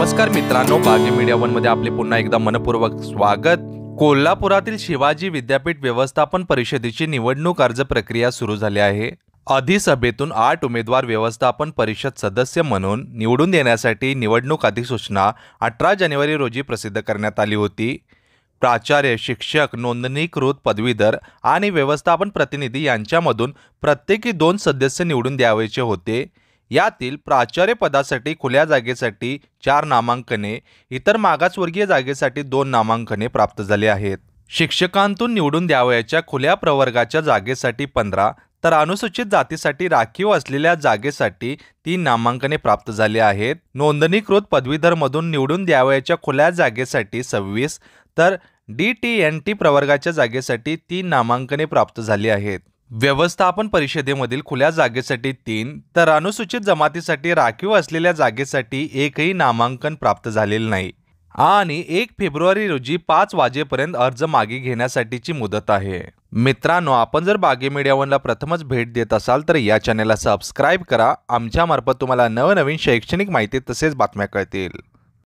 नमस्कार मित्रांनो बागी media one मध्ये आपले पुन्हा एकदा मनपूर्वक स्वागत कोल्हापुरातील शिवाजी विद्यापीठ व्यवस्थापन परिषदेची निवडणूक अर्ज प्रक्रिया सुरू झाली आहे अधिसभेतून आठ उमेदवार व्यवस्थापन परिषद सदस्य म्हणून निवडून देण्यासाठी निवडणूक अधिसूचना अठरा जानेवारी रोजी प्रसिद्ध करण्यात आली होती प्राचार्य शिक्षक नोंदणीकृत पदवीधर आणि व्यवस्थापन प्रतिनिधी यांच्यामधून प्रत्येकी दोन सदस्य निवडून द्यावायचे होते यातील प्राचार्य पदासाठी खुल्या जागेसाठी चार नामांकने इतर मागासवर्गीय जागेसाठी दोन नामांकने प्राप्त झाली आहेत शिक्षकांतून निवडून द्यावयाच्या खुल्या प्रवर्गाच्या जागेसाठी पंधरा तर अनुसूचित जातीसाठी राखीव असलेल्या जागेसाठी तीन नामांकने प्राप्त झाली आहेत नोंदणीकृत पदवीधरमधून निवडून द्यावयाच्या खुल्या जागेसाठी सव्वीस तर डी टी एन टी प्रवर्गाच्या जागेसाठी तीन नामांकने प्राप्त झाली आहेत व्यवस्थापन परिषदेमधील खुल्या जागेसाठी तीन तर अनुसूचित जमातीसाठी राखीव असलेल्या जागेसाठी एकही नामांकन प्राप्त झालेलं नाही आणि एक फेब्रुवारी रोजी पाच वाजेपर्यंत अर्ज मागे घेण्यासाठीची मुदत आहे मित्रांनो आपण जर बागे मीडियावनला प्रथमच भेट देत असाल तर या चॅनेलला सबस्क्राईब करा आमच्यामार्फत तुम्हाला नवनवीन शैक्षणिक माहिती तसेच बातम्या कळतील